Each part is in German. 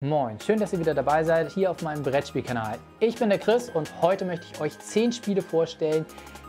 Moin, schön, dass ihr wieder dabei seid hier auf meinem Brettspielkanal. Ich bin der Chris und heute möchte ich euch 10 Spiele vorstellen,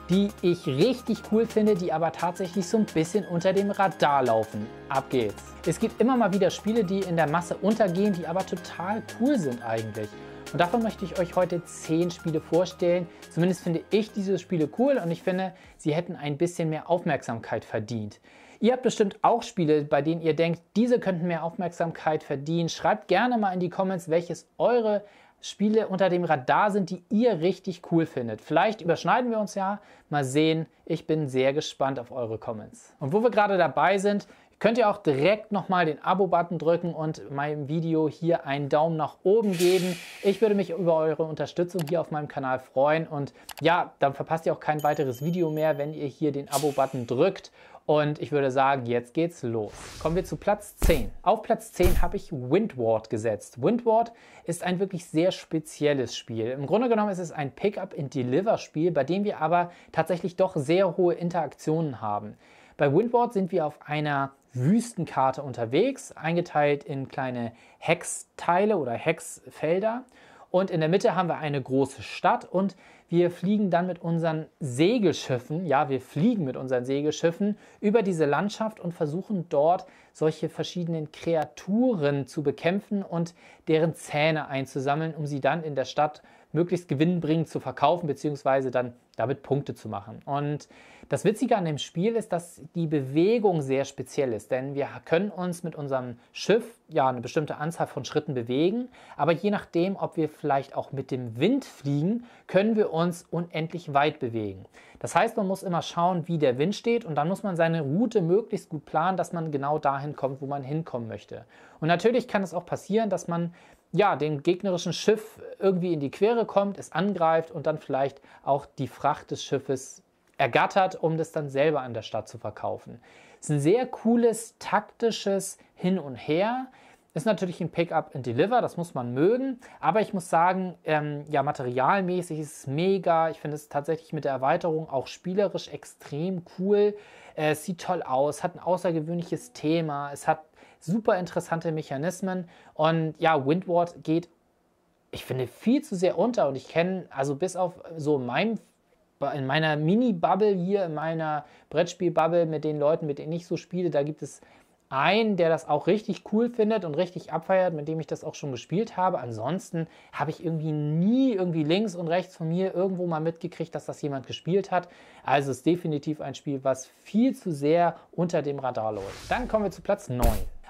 die ich richtig cool finde, die aber tatsächlich so ein bisschen unter dem Radar laufen. Ab geht's. Es gibt immer mal wieder Spiele, die in der Masse untergehen, die aber total cool sind eigentlich. Und davon möchte ich euch heute 10 Spiele vorstellen. Zumindest finde ich diese Spiele cool und ich finde, sie hätten ein bisschen mehr Aufmerksamkeit verdient. Ihr habt bestimmt auch Spiele, bei denen ihr denkt, diese könnten mehr Aufmerksamkeit verdienen. Schreibt gerne mal in die Comments, welches eure Spiele unter dem Radar sind, die ihr richtig cool findet. Vielleicht überschneiden wir uns ja. Mal sehen. Ich bin sehr gespannt auf eure Comments. Und wo wir gerade dabei sind, könnt ihr auch direkt nochmal den Abo-Button drücken und meinem Video hier einen Daumen nach oben geben. Ich würde mich über eure Unterstützung hier auf meinem Kanal freuen und ja, dann verpasst ihr auch kein weiteres Video mehr, wenn ihr hier den Abo-Button drückt und ich würde sagen, jetzt geht's los. Kommen wir zu Platz 10. Auf Platz 10 habe ich Windward gesetzt. Windward ist ein wirklich sehr spezielles Spiel. Im Grunde genommen ist es ein Pick-up-and-Deliver-Spiel, bei dem wir aber tatsächlich doch sehr hohe Interaktionen haben. Bei Windward sind wir auf einer Wüstenkarte unterwegs, eingeteilt in kleine Hexteile oder Hexfelder. Und in der Mitte haben wir eine große Stadt und wir fliegen dann mit unseren Segelschiffen, ja, wir fliegen mit unseren Segelschiffen über diese Landschaft und versuchen dort solche verschiedenen Kreaturen zu bekämpfen und deren Zähne einzusammeln, um sie dann in der Stadt möglichst gewinnbringend zu verkaufen beziehungsweise dann damit Punkte zu machen. Und das Witzige an dem Spiel ist, dass die Bewegung sehr speziell ist, denn wir können uns mit unserem Schiff ja eine bestimmte Anzahl von Schritten bewegen, aber je nachdem, ob wir vielleicht auch mit dem Wind fliegen, können wir uns unendlich weit bewegen. Das heißt, man muss immer schauen, wie der Wind steht und dann muss man seine Route möglichst gut planen, dass man genau dahin kommt, wo man hinkommen möchte. Und natürlich kann es auch passieren, dass man ja, dem gegnerischen Schiff irgendwie in die Quere kommt, es angreift und dann vielleicht auch die Fracht des Schiffes ergattert, um das dann selber an der Stadt zu verkaufen. Es Ist ein sehr cooles taktisches Hin und Her. Ist natürlich ein Pickup up and Deliver, das muss man mögen. Aber ich muss sagen, ähm, ja, materialmäßig ist es mega. Ich finde es tatsächlich mit der Erweiterung auch spielerisch extrem cool. Äh, es sieht toll aus, hat ein außergewöhnliches Thema. Es hat Super interessante Mechanismen. Und ja, Windward geht, ich finde, viel zu sehr unter. Und ich kenne, also bis auf so mein, in meiner Mini-Bubble hier, in meiner Brettspiel-Bubble mit den Leuten, mit denen ich so spiele, da gibt es einen, der das auch richtig cool findet und richtig abfeiert, mit dem ich das auch schon gespielt habe. Ansonsten habe ich irgendwie nie irgendwie links und rechts von mir irgendwo mal mitgekriegt, dass das jemand gespielt hat. Also ist definitiv ein Spiel, was viel zu sehr unter dem Radar läuft. Dann kommen wir zu Platz 9.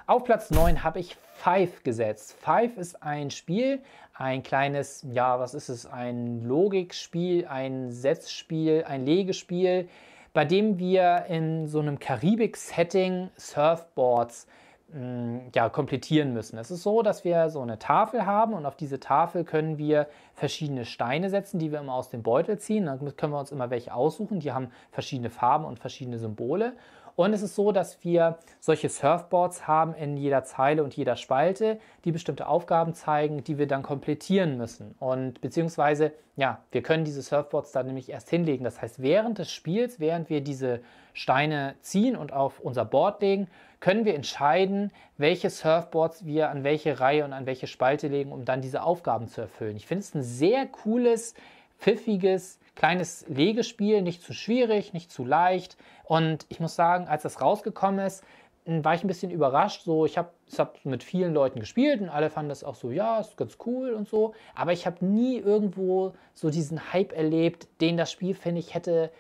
Auf Platz 9 habe ich Five gesetzt. Five ist ein Spiel, ein kleines, ja, was ist es? Ein Logikspiel, ein Setzspiel, ein Legespiel, bei dem wir in so einem Karibik-Setting Surfboards hm, ja, komplettieren müssen. Es ist so, dass wir so eine Tafel haben und auf diese Tafel können wir verschiedene Steine setzen, die wir immer aus dem Beutel ziehen. Dann können wir uns immer welche aussuchen. Die haben verschiedene Farben und verschiedene Symbole. Und es ist so, dass wir solche Surfboards haben in jeder Zeile und jeder Spalte, die bestimmte Aufgaben zeigen, die wir dann komplettieren müssen. Und beziehungsweise, ja, wir können diese Surfboards dann nämlich erst hinlegen. Das heißt, während des Spiels, während wir diese Steine ziehen und auf unser Board legen, können wir entscheiden, welche Surfboards wir an welche Reihe und an welche Spalte legen, um dann diese Aufgaben zu erfüllen. Ich finde es ein sehr cooles pfiffiges, kleines Legespiel, nicht zu schwierig, nicht zu leicht. Und ich muss sagen, als das rausgekommen ist, hm, war ich ein bisschen überrascht. So, ich habe hab mit vielen Leuten gespielt und alle fanden das auch so, ja, ist ganz cool und so. Aber ich habe nie irgendwo so diesen Hype erlebt, den das Spiel, finde ich, hätte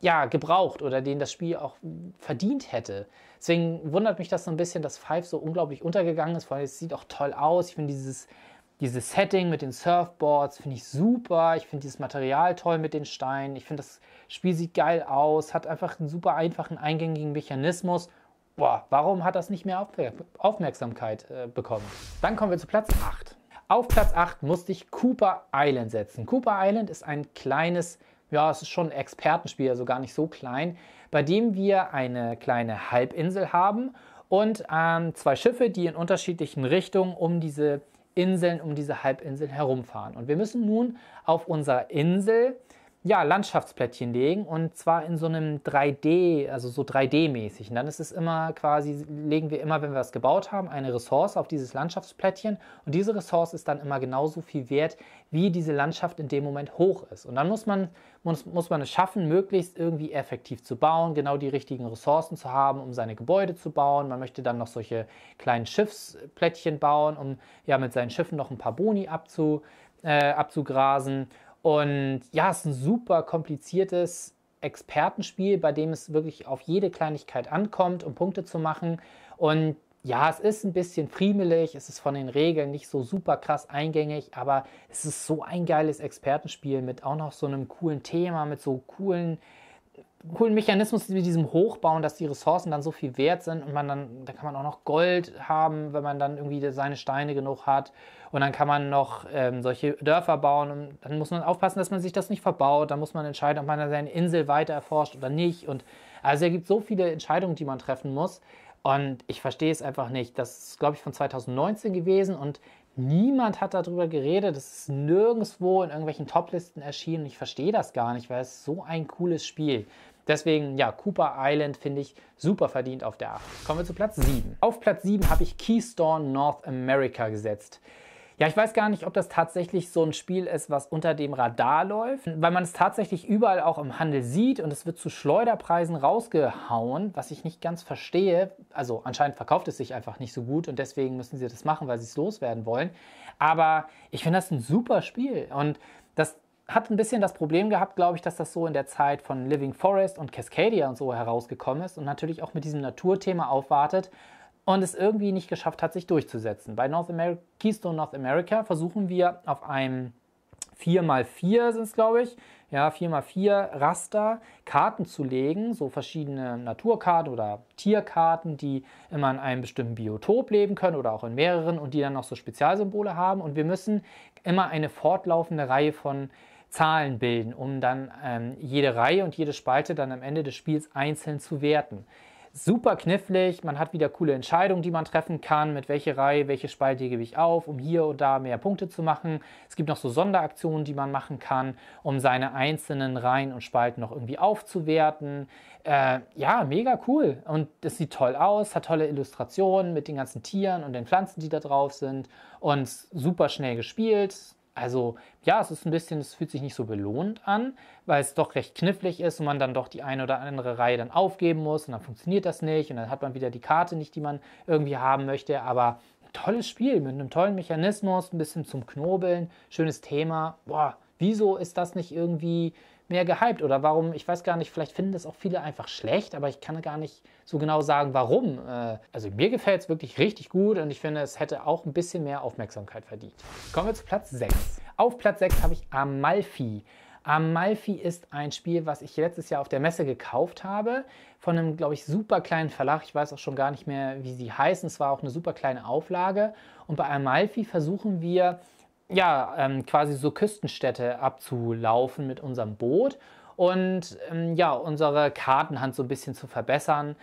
ja, gebraucht oder den das Spiel auch verdient hätte. Deswegen wundert mich das so ein bisschen, dass Five so unglaublich untergegangen ist. Vor allem, es sieht auch toll aus. Ich finde dieses dieses Setting mit den Surfboards finde ich super. Ich finde dieses Material toll mit den Steinen. Ich finde, das Spiel sieht geil aus, hat einfach einen super einfachen, eingängigen Mechanismus. Boah, warum hat das nicht mehr Aufmerksamkeit äh, bekommen? Dann kommen wir zu Platz 8. Auf Platz 8 musste ich Cooper Island setzen. Cooper Island ist ein kleines, ja, es ist schon ein Expertenspiel, also gar nicht so klein, bei dem wir eine kleine Halbinsel haben und ähm, zwei Schiffe, die in unterschiedlichen Richtungen um diese Inseln um diese Halbinsel herumfahren. Und wir müssen nun auf unserer Insel ja, Landschaftsplättchen legen und zwar in so einem 3D, also so 3D-mäßig. Und dann ist es immer quasi, legen wir immer, wenn wir was gebaut haben, eine Ressource auf dieses Landschaftsplättchen und diese Ressource ist dann immer genauso viel wert, wie diese Landschaft in dem Moment hoch ist. Und dann muss man, muss, muss man es schaffen, möglichst irgendwie effektiv zu bauen, genau die richtigen Ressourcen zu haben, um seine Gebäude zu bauen. Man möchte dann noch solche kleinen Schiffsplättchen bauen, um ja mit seinen Schiffen noch ein paar Boni abzu, äh, abzugrasen und ja, es ist ein super kompliziertes Expertenspiel, bei dem es wirklich auf jede Kleinigkeit ankommt, um Punkte zu machen. Und ja, es ist ein bisschen friemelig, es ist von den Regeln nicht so super krass eingängig, aber es ist so ein geiles Expertenspiel mit auch noch so einem coolen Thema, mit so coolen coolen Mechanismus mit diesem Hochbauen, dass die Ressourcen dann so viel wert sind und man dann, da kann man auch noch Gold haben, wenn man dann irgendwie seine Steine genug hat. Und dann kann man noch ähm, solche Dörfer bauen und dann muss man aufpassen, dass man sich das nicht verbaut. Dann muss man entscheiden, ob man seine Insel weiter erforscht oder nicht. Und also es gibt so viele Entscheidungen, die man treffen muss. Und ich verstehe es einfach nicht. Das ist, glaube ich, von 2019 gewesen und Niemand hat darüber geredet. Es ist nirgendwo in irgendwelchen Toplisten erschienen. Ich verstehe das gar nicht, weil es so ein cooles Spiel. Deswegen, ja, Cooper Island finde ich super verdient auf der 8. Kommen wir zu Platz 7. Auf Platz 7 habe ich Keystone North America gesetzt. Ja, ich weiß gar nicht, ob das tatsächlich so ein Spiel ist, was unter dem Radar läuft, weil man es tatsächlich überall auch im Handel sieht und es wird zu Schleuderpreisen rausgehauen, was ich nicht ganz verstehe. Also anscheinend verkauft es sich einfach nicht so gut und deswegen müssen sie das machen, weil sie es loswerden wollen. Aber ich finde das ein super Spiel und das hat ein bisschen das Problem gehabt, glaube ich, dass das so in der Zeit von Living Forest und Cascadia und so herausgekommen ist und natürlich auch mit diesem Naturthema aufwartet und es irgendwie nicht geschafft hat, sich durchzusetzen. Bei North America, Keystone North America versuchen wir auf einem 4x4 sind es, glaube ich, ja, 4x4 Raster Karten zu legen, so verschiedene Naturkarten oder Tierkarten, die immer in einem bestimmten Biotop leben können oder auch in mehreren und die dann noch so Spezialsymbole haben. Und wir müssen immer eine fortlaufende Reihe von Zahlen bilden, um dann ähm, jede Reihe und jede Spalte dann am Ende des Spiels einzeln zu werten super knifflig. Man hat wieder coole Entscheidungen, die man treffen kann. Mit welcher Reihe, welche Spalte gebe ich auf, um hier und da mehr Punkte zu machen. Es gibt noch so Sonderaktionen, die man machen kann, um seine einzelnen Reihen und Spalten noch irgendwie aufzuwerten. Äh, ja, mega cool. Und es sieht toll aus, hat tolle Illustrationen mit den ganzen Tieren und den Pflanzen, die da drauf sind. Und super schnell gespielt also ja, es ist ein bisschen, es fühlt sich nicht so belohnt an, weil es doch recht knifflig ist und man dann doch die eine oder andere Reihe dann aufgeben muss und dann funktioniert das nicht und dann hat man wieder die Karte nicht, die man irgendwie haben möchte. Aber ein tolles Spiel mit einem tollen Mechanismus, ein bisschen zum Knobeln, schönes Thema. Boah, wieso ist das nicht irgendwie mehr gehypt oder warum, ich weiß gar nicht, vielleicht finden das auch viele einfach schlecht, aber ich kann gar nicht so genau sagen, warum. Äh, also mir gefällt es wirklich richtig gut und ich finde, es hätte auch ein bisschen mehr Aufmerksamkeit verdient. Kommen wir zu Platz 6. Auf Platz 6 habe ich Amalfi. Amalfi ist ein Spiel, was ich letztes Jahr auf der Messe gekauft habe, von einem, glaube ich, super kleinen Verlag. Ich weiß auch schon gar nicht mehr, wie sie heißen. Es war auch eine super kleine Auflage. Und bei Amalfi versuchen wir, ja, ähm, quasi so Küstenstädte abzulaufen mit unserem Boot und ähm, ja, unsere Kartenhand so ein bisschen zu verbessern.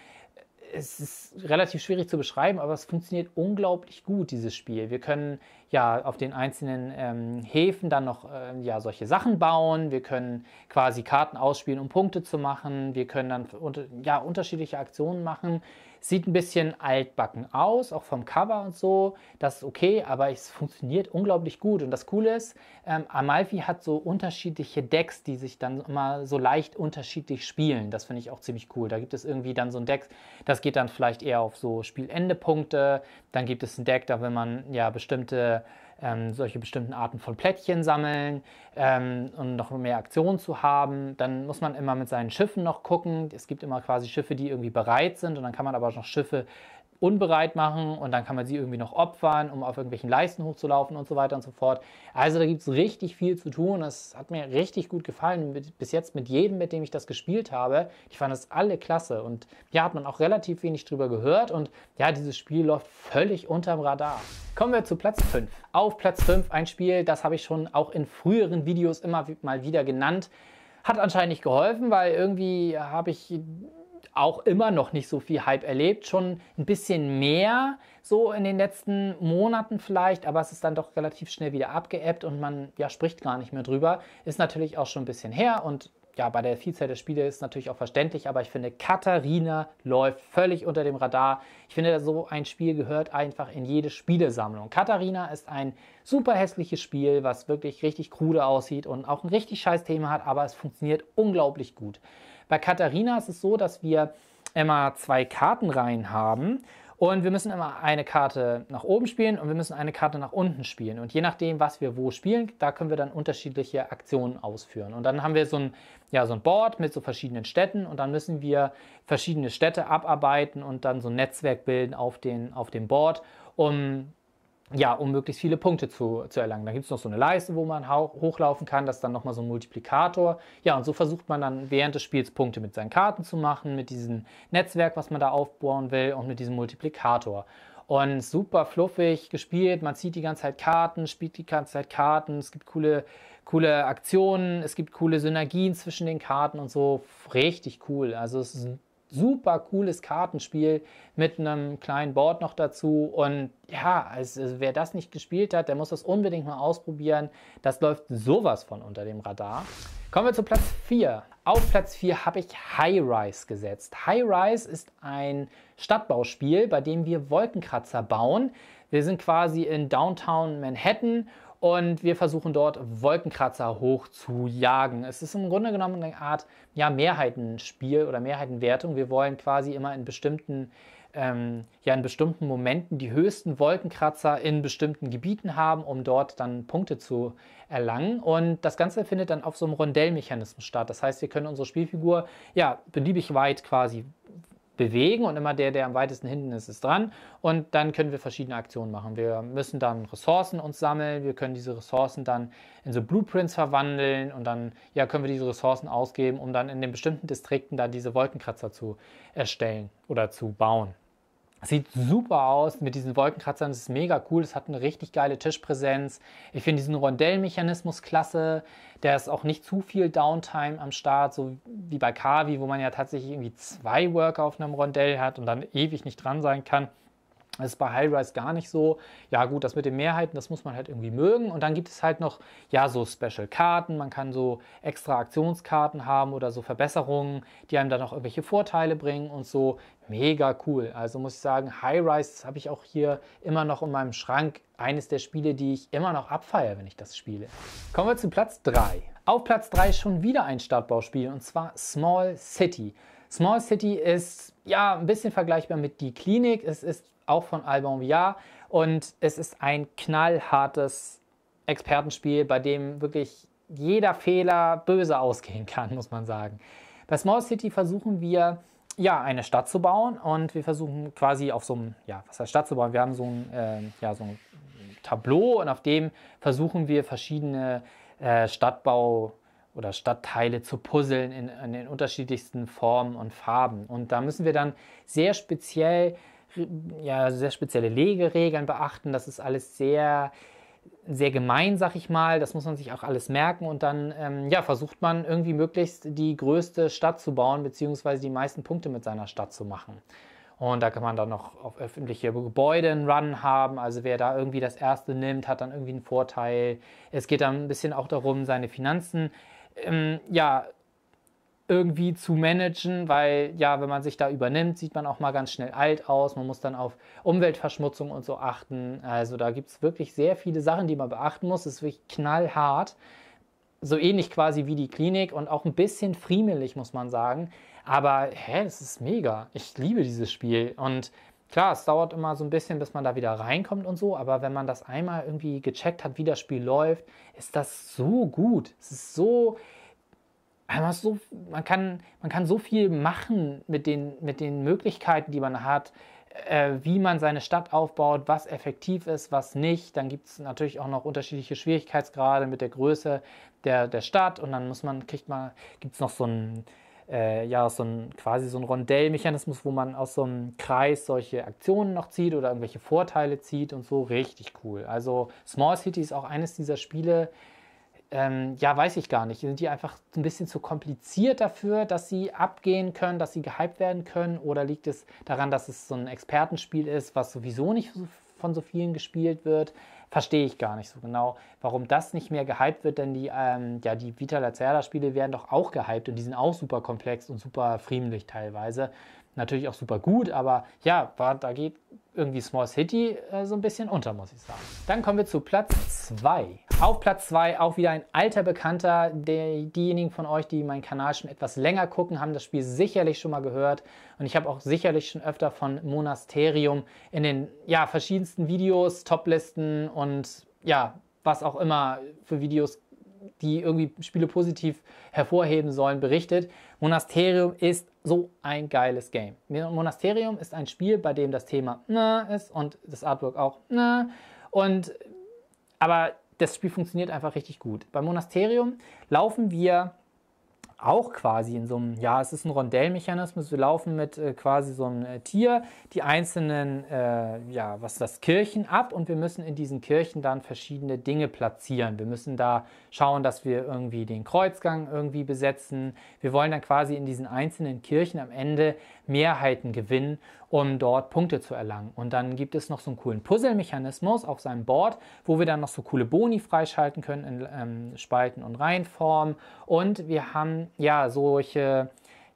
Es ist relativ schwierig zu beschreiben, aber es funktioniert unglaublich gut, dieses Spiel. Wir können ja auf den einzelnen ähm, Häfen dann noch äh, ja, solche Sachen bauen. Wir können quasi Karten ausspielen, um Punkte zu machen. Wir können dann unter, ja, unterschiedliche Aktionen machen. Sieht ein bisschen altbacken aus, auch vom Cover und so. Das ist okay, aber es funktioniert unglaublich gut. Und das Coole ist, ähm, Amalfi hat so unterschiedliche Decks, die sich dann immer so leicht unterschiedlich spielen. Das finde ich auch ziemlich cool. Da gibt es irgendwie dann so ein Deck, das geht dann vielleicht eher auf so Spielendepunkte. Dann gibt es ein Deck, da will man ja bestimmte ähm, solche bestimmten Arten von Plättchen sammeln ähm, und noch mehr Aktionen zu haben. Dann muss man immer mit seinen Schiffen noch gucken. Es gibt immer quasi Schiffe, die irgendwie bereit sind und dann kann man aber auch noch Schiffe unbereit machen und dann kann man sie irgendwie noch opfern, um auf irgendwelchen Leisten hochzulaufen und so weiter und so fort. Also da gibt es richtig viel zu tun. Das hat mir richtig gut gefallen. Bis jetzt mit jedem, mit dem ich das gespielt habe. Ich fand das alle klasse. Und ja, hat man auch relativ wenig drüber gehört. Und ja, dieses Spiel läuft völlig unterm Radar. Kommen wir zu Platz 5. Auf Platz 5 ein Spiel, das habe ich schon auch in früheren Videos immer mal wieder genannt. Hat anscheinend nicht geholfen, weil irgendwie habe ich auch immer noch nicht so viel Hype erlebt, schon ein bisschen mehr so in den letzten Monaten vielleicht, aber es ist dann doch relativ schnell wieder abgeebbt und man ja spricht gar nicht mehr drüber. Ist natürlich auch schon ein bisschen her und ja, bei der Vielzahl der Spiele ist natürlich auch verständlich, aber ich finde, Katharina läuft völlig unter dem Radar. Ich finde, so ein Spiel gehört einfach in jede Spielesammlung. Katharina ist ein super hässliches Spiel, was wirklich richtig krude aussieht und auch ein richtig scheiß Thema hat, aber es funktioniert unglaublich gut. Bei Katharina ist es so, dass wir immer zwei Kartenreihen haben. Und wir müssen immer eine Karte nach oben spielen und wir müssen eine Karte nach unten spielen. Und je nachdem, was wir wo spielen, da können wir dann unterschiedliche Aktionen ausführen. Und dann haben wir so ein, ja, so ein Board mit so verschiedenen Städten und dann müssen wir verschiedene Städte abarbeiten und dann so ein Netzwerk bilden auf, den, auf dem Board, um ja, um möglichst viele Punkte zu, zu erlangen. Da gibt es noch so eine Leiste, wo man hochlaufen kann, das ist dann nochmal so ein Multiplikator. Ja, und so versucht man dann während des Spiels Punkte mit seinen Karten zu machen, mit diesem Netzwerk, was man da aufbauen will und mit diesem Multiplikator. Und super fluffig gespielt, man zieht die ganze Zeit Karten, spielt die ganze Zeit Karten, es gibt coole, coole Aktionen, es gibt coole Synergien zwischen den Karten und so. Richtig cool, also es ist ein mhm super cooles Kartenspiel mit einem kleinen Board noch dazu. Und ja, also, also wer das nicht gespielt hat, der muss das unbedingt mal ausprobieren. Das läuft sowas von unter dem Radar. Kommen wir zu Platz 4. Auf Platz 4 habe ich High Rise gesetzt. High Rise ist ein Stadtbauspiel, bei dem wir Wolkenkratzer bauen. Wir sind quasi in Downtown Manhattan und wir versuchen dort Wolkenkratzer hoch zu jagen. Es ist im Grunde genommen eine Art ja, Mehrheitenspiel oder Mehrheitenwertung. Wir wollen quasi immer in bestimmten ähm, ja in bestimmten Momenten die höchsten Wolkenkratzer in bestimmten Gebieten haben, um dort dann Punkte zu erlangen. Und das Ganze findet dann auf so einem Rondellmechanismus statt. Das heißt, wir können unsere Spielfigur ja beliebig weit quasi bewegen und immer der, der am weitesten hinten ist, ist dran. Und dann können wir verschiedene Aktionen machen. Wir müssen dann Ressourcen uns sammeln, wir können diese Ressourcen dann in so Blueprints verwandeln und dann ja, können wir diese Ressourcen ausgeben, um dann in den bestimmten Distrikten da diese Wolkenkratzer zu erstellen oder zu bauen. Sieht super aus mit diesen Wolkenkratzern, das ist mega cool, es hat eine richtig geile Tischpräsenz. Ich finde diesen Rondellmechanismus klasse, der ist auch nicht zu viel Downtime am Start, so wie bei Kavi, wo man ja tatsächlich irgendwie zwei Worker auf einem Rondell hat und dann ewig nicht dran sein kann. Das ist bei High-Rise gar nicht so. Ja gut, das mit den Mehrheiten, das muss man halt irgendwie mögen. Und dann gibt es halt noch, ja, so Special-Karten. Man kann so extra Aktionskarten haben oder so Verbesserungen, die einem dann auch irgendwelche Vorteile bringen und so. Mega cool. Also muss ich sagen, High-Rise habe ich auch hier immer noch in meinem Schrank. Eines der Spiele, die ich immer noch abfeiere, wenn ich das spiele. Kommen wir zu Platz 3. Auf Platz 3 schon wieder ein Startbauspiel und zwar Small City. Small City ist ja ein bisschen vergleichbar mit Die Klinik. Es ist auch von Alban Villar und es ist ein knallhartes Expertenspiel, bei dem wirklich jeder Fehler böse ausgehen kann, muss man sagen. Bei Small City versuchen wir ja eine Stadt zu bauen und wir versuchen quasi auf so einem, ja, was heißt Stadt zu bauen? Wir haben so ein, äh, ja, so ein Tableau und auf dem versuchen wir verschiedene äh, Stadtbau oder Stadtteile zu puzzeln in, in, den unterschiedlichsten Formen und Farben. Und da müssen wir dann sehr speziell, ja, also sehr spezielle Legeregeln beachten. Das ist alles sehr, sehr gemein, sag ich mal. Das muss man sich auch alles merken. Und dann ähm, ja, versucht man irgendwie möglichst die größte Stadt zu bauen, beziehungsweise die meisten Punkte mit seiner Stadt zu machen. Und da kann man dann noch auf öffentliche Gebäude einen Run haben. Also wer da irgendwie das erste nimmt, hat dann irgendwie einen Vorteil. Es geht dann ein bisschen auch darum, seine Finanzen ähm, ja, irgendwie zu managen, weil ja, wenn man sich da übernimmt, sieht man auch mal ganz schnell alt aus. Man muss dann auf Umweltverschmutzung und so achten. Also da gibt es wirklich sehr viele Sachen, die man beachten muss. Es ist wirklich knallhart. So ähnlich quasi wie die Klinik und auch ein bisschen friemelig, muss man sagen. Aber hä, das ist mega. Ich liebe dieses Spiel. Und Klar, es dauert immer so ein bisschen, bis man da wieder reinkommt und so, aber wenn man das einmal irgendwie gecheckt hat, wie das Spiel läuft, ist das so gut. Es ist so, so, man, kann, man kann so viel machen mit den, mit den Möglichkeiten, die man hat, äh, wie man seine Stadt aufbaut, was effektiv ist, was nicht. Dann gibt es natürlich auch noch unterschiedliche Schwierigkeitsgrade mit der Größe der, der Stadt und dann muss man, kriegt man, gibt es noch so ein äh, ja so ein quasi so ein Rondellmechanismus, wo man aus so einem Kreis solche Aktionen noch zieht oder irgendwelche Vorteile zieht und so richtig cool. Also Small City ist auch eines dieser Spiele. Ähm, ja, weiß ich gar nicht. Sind die einfach ein bisschen zu kompliziert dafür, dass sie abgehen können, dass sie gehypt werden können? Oder liegt es daran, dass es so ein Expertenspiel ist, was sowieso nicht so von so vielen gespielt wird, verstehe ich gar nicht so genau, warum das nicht mehr gehypt wird, denn die, ähm, ja, die Vita Lacerda-Spiele werden doch auch gehypt und die sind auch super komplex und super friemlich teilweise natürlich auch super gut, aber ja, war, da geht irgendwie Small City äh, so ein bisschen unter, muss ich sagen. Dann kommen wir zu Platz 2. Auf Platz 2 auch wieder ein alter Bekannter. Der, diejenigen von euch, die meinen Kanal schon etwas länger gucken, haben das Spiel sicherlich schon mal gehört. Und ich habe auch sicherlich schon öfter von Monasterium in den ja, verschiedensten Videos, Toplisten und ja, was auch immer für Videos die irgendwie Spiele positiv hervorheben sollen, berichtet. Monasterium ist so ein geiles Game. Monasterium ist ein Spiel, bei dem das Thema na ist und das Artwork auch na. Und aber das Spiel funktioniert einfach richtig gut. Beim Monasterium laufen wir auch quasi in so einem, ja, es ist ein Rondellmechanismus. Wir laufen mit äh, quasi so einem äh, Tier die einzelnen, äh, ja, was ist das, Kirchen ab und wir müssen in diesen Kirchen dann verschiedene Dinge platzieren. Wir müssen da schauen, dass wir irgendwie den Kreuzgang irgendwie besetzen. Wir wollen dann quasi in diesen einzelnen Kirchen am Ende Mehrheiten gewinnen um dort Punkte zu erlangen. Und dann gibt es noch so einen coolen Puzzle-Mechanismus auf seinem Board, wo wir dann noch so coole Boni freischalten können in ähm, Spalten und Reihenform. Und wir haben ja solche,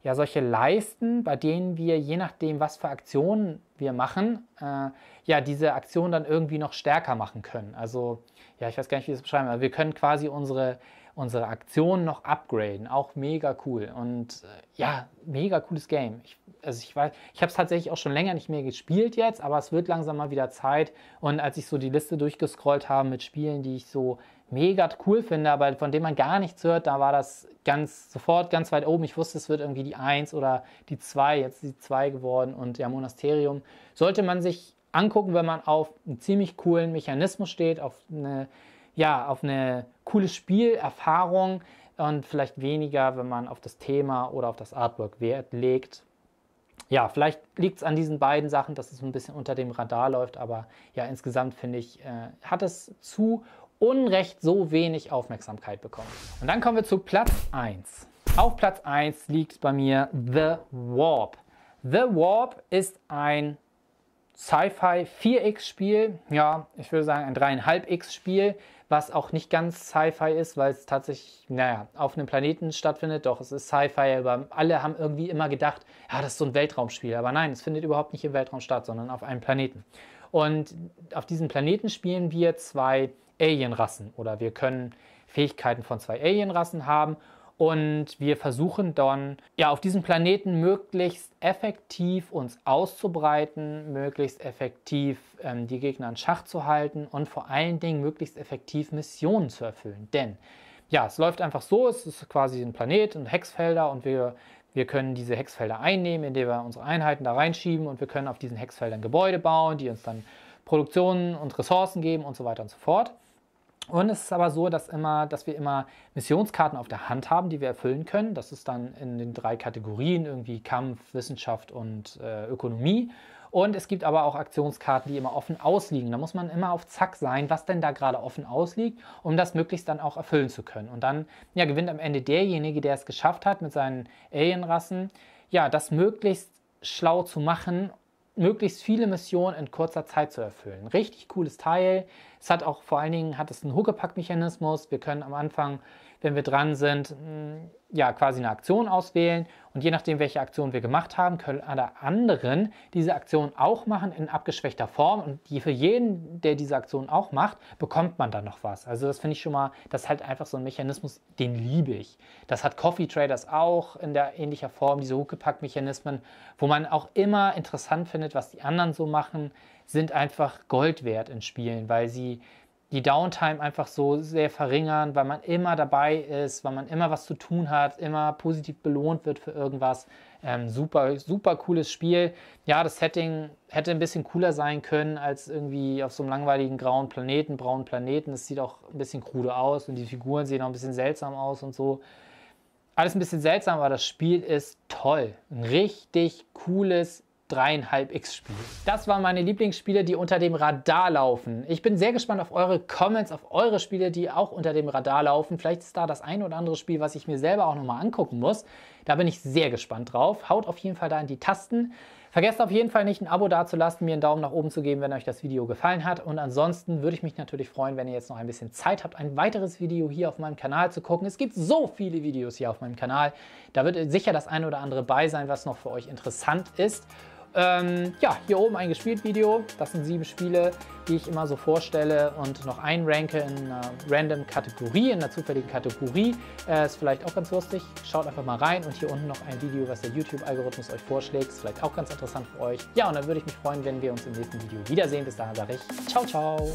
ja solche Leisten, bei denen wir je nachdem, was für Aktionen wir machen, äh, ja diese Aktion dann irgendwie noch stärker machen können. Also ja, ich weiß gar nicht, wie ich das beschreiben, aber wir können quasi unsere unsere Aktionen noch upgraden. Auch mega cool. Und äh, ja, mega cooles Game. Ich, also ich weiß, ich habe es tatsächlich auch schon länger nicht mehr gespielt jetzt, aber es wird langsam mal wieder Zeit. Und als ich so die Liste durchgescrollt habe mit Spielen, die ich so mega cool finde, aber von denen man gar nichts hört, da war das ganz sofort ganz weit oben. Ich wusste, es wird irgendwie die 1 oder die 2, jetzt die 2 geworden und ja, Monasterium. Sollte man sich angucken, wenn man auf einen ziemlich coolen Mechanismus steht, auf eine ja, auf eine coole Spielerfahrung und vielleicht weniger, wenn man auf das Thema oder auf das Artwork Wert legt. Ja, vielleicht liegt es an diesen beiden Sachen, dass es ein bisschen unter dem Radar läuft, aber ja, insgesamt finde ich, äh, hat es zu Unrecht so wenig Aufmerksamkeit bekommen. Und dann kommen wir zu Platz 1. Auf Platz 1 liegt bei mir The Warp. The Warp ist ein Sci-Fi 4X-Spiel, ja, ich würde sagen ein 3,5X-Spiel, was auch nicht ganz Sci-Fi ist, weil es tatsächlich, naja, auf einem Planeten stattfindet. Doch, es ist Sci-Fi, aber alle haben irgendwie immer gedacht, ja, das ist so ein Weltraumspiel. Aber nein, es findet überhaupt nicht im Weltraum statt, sondern auf einem Planeten. Und auf diesem Planeten spielen wir zwei Alienrassen oder wir können Fähigkeiten von zwei Alienrassen haben und wir versuchen dann, ja, auf diesem Planeten möglichst effektiv uns auszubreiten, möglichst effektiv ähm, die Gegner in Schach zu halten und vor allen Dingen möglichst effektiv Missionen zu erfüllen. Denn, ja, es läuft einfach so, es ist quasi ein Planet und Hexfelder und wir wir können diese Hexfelder einnehmen, indem wir unsere Einheiten da reinschieben und wir können auf diesen Hexfeldern Gebäude bauen, die uns dann Produktionen und Ressourcen geben und so weiter und so fort. Und es ist aber so, dass, immer, dass wir immer Missionskarten auf der Hand haben, die wir erfüllen können. Das ist dann in den drei Kategorien irgendwie Kampf, Wissenschaft und äh, Ökonomie. Und es gibt aber auch Aktionskarten, die immer offen ausliegen. Da muss man immer auf Zack sein, was denn da gerade offen ausliegt, um das möglichst dann auch erfüllen zu können. Und dann ja, gewinnt am Ende derjenige, der es geschafft hat mit seinen Alienrassen, ja, das möglichst schlau zu machen, möglichst viele Missionen in kurzer Zeit zu erfüllen. Richtig cooles Teil, es hat auch vor allen Dingen hat es einen Huckepack-Mechanismus. Wir können am Anfang, wenn wir dran sind, mm, ja quasi eine Aktion auswählen und je nachdem, welche Aktion wir gemacht haben, können alle anderen diese Aktion auch machen in abgeschwächter Form und für jeden, der diese Aktion auch macht, bekommt man dann noch was. Also das finde ich schon mal, das ist halt einfach so ein Mechanismus, den liebe ich. Das hat Coffee Traders auch in der ähnlicher Form, diese Huckepack-Mechanismen, wo man auch immer interessant findet, was die anderen so machen sind einfach Gold wert in Spielen, weil sie die Downtime einfach so sehr verringern, weil man immer dabei ist, weil man immer was zu tun hat, immer positiv belohnt wird für irgendwas. Ähm, super, super cooles Spiel. Ja, das Setting hätte ein bisschen cooler sein können als irgendwie auf so einem langweiligen grauen Planeten, braunen Planeten. Es sieht auch ein bisschen krude aus und die Figuren sehen auch ein bisschen seltsam aus und so. Alles ein bisschen seltsam, aber das Spiel ist toll. Ein richtig cooles 3,5x Spiele. Das waren meine Lieblingsspiele, die unter dem Radar laufen. Ich bin sehr gespannt auf eure Comments, auf eure Spiele, die auch unter dem Radar laufen. Vielleicht ist da das ein oder andere Spiel, was ich mir selber auch nochmal angucken muss. Da bin ich sehr gespannt drauf. Haut auf jeden Fall da in die Tasten. Vergesst auf jeden Fall nicht, ein Abo dazulassen, mir einen Daumen nach oben zu geben, wenn euch das Video gefallen hat. Und ansonsten würde ich mich natürlich freuen, wenn ihr jetzt noch ein bisschen Zeit habt, ein weiteres Video hier auf meinem Kanal zu gucken. Es gibt so viele Videos hier auf meinem Kanal. Da wird sicher das eine oder andere bei sein, was noch für euch interessant ist. Ähm, ja, hier oben ein Gespielt-Video. Das sind sieben Spiele, die ich immer so vorstelle und noch einranke in einer random Kategorie, in einer zufälligen Kategorie. Äh, ist vielleicht auch ganz lustig. Schaut einfach mal rein und hier unten noch ein Video, was der YouTube-Algorithmus euch vorschlägt. Ist vielleicht auch ganz interessant für euch. Ja, und dann würde ich mich freuen, wenn wir uns im nächsten Video wiedersehen. Bis dahin sage ich ciao, ciao.